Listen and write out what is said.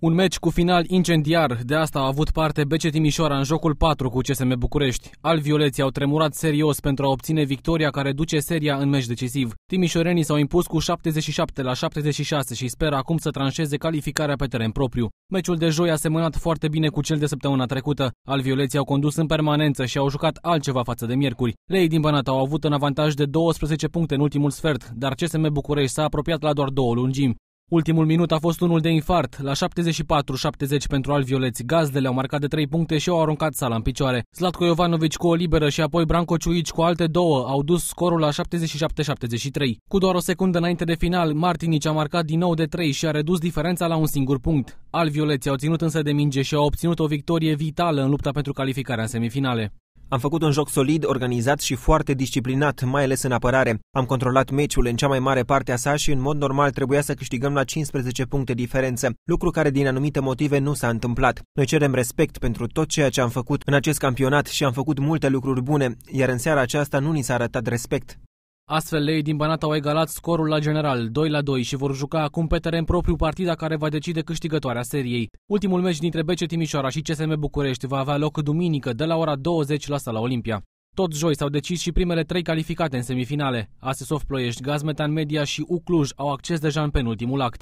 Un meci cu final incendiar, de asta a avut parte BC Timișoara în jocul 4 cu CSM București. Al violeții au tremurat serios pentru a obține victoria care duce seria în meci decisiv. Timișorenii s-au impus cu 77 la 76 și speră acum să tranșeze calificarea pe teren propriu. Meciul de joi a semănat foarte bine cu cel de săptămâna trecută. Al violeții au condus în permanență și au jucat altceva față de miercuri. Lei din Banat au avut în avantaj de 12 puncte în ultimul sfert, dar CSM București s-a apropiat la doar două lungimi. Ultimul minut a fost unul de infart. La 74-70 pentru violeți, gazdele au marcat de 3 puncte și au aruncat sala în picioare. Zlatko Jovanović cu o liberă și apoi Branco Ciuici cu alte două au dus scorul la 77-73. Cu doar o secundă înainte de final, Martinic a marcat din nou de 3 și a redus diferența la un singur punct. violeți au ținut însă de minge și au obținut o victorie vitală în lupta pentru calificarea în semifinale. Am făcut un joc solid, organizat și foarte disciplinat, mai ales în apărare. Am controlat meciul în cea mai mare parte a sa și în mod normal trebuia să câștigăm la 15 puncte diferență, lucru care din anumite motive nu s-a întâmplat. Noi cerem respect pentru tot ceea ce am făcut în acest campionat și am făcut multe lucruri bune, iar în seara aceasta nu ni s-a arătat respect. Astfel, lei din Banat au egalat scorul la general 2 la 2 și vor juca acum pe teren propriu partida care va decide câștigătoarea seriei. Ultimul meci dintre BC Timișoara și CSM București va avea loc duminică de la ora 20 la sala Olimpia. Tot joi s-au decis și primele trei calificate în semifinale. Asesov Ploiești, Gazmetan Media și Ucluj au acces deja în penultimul act.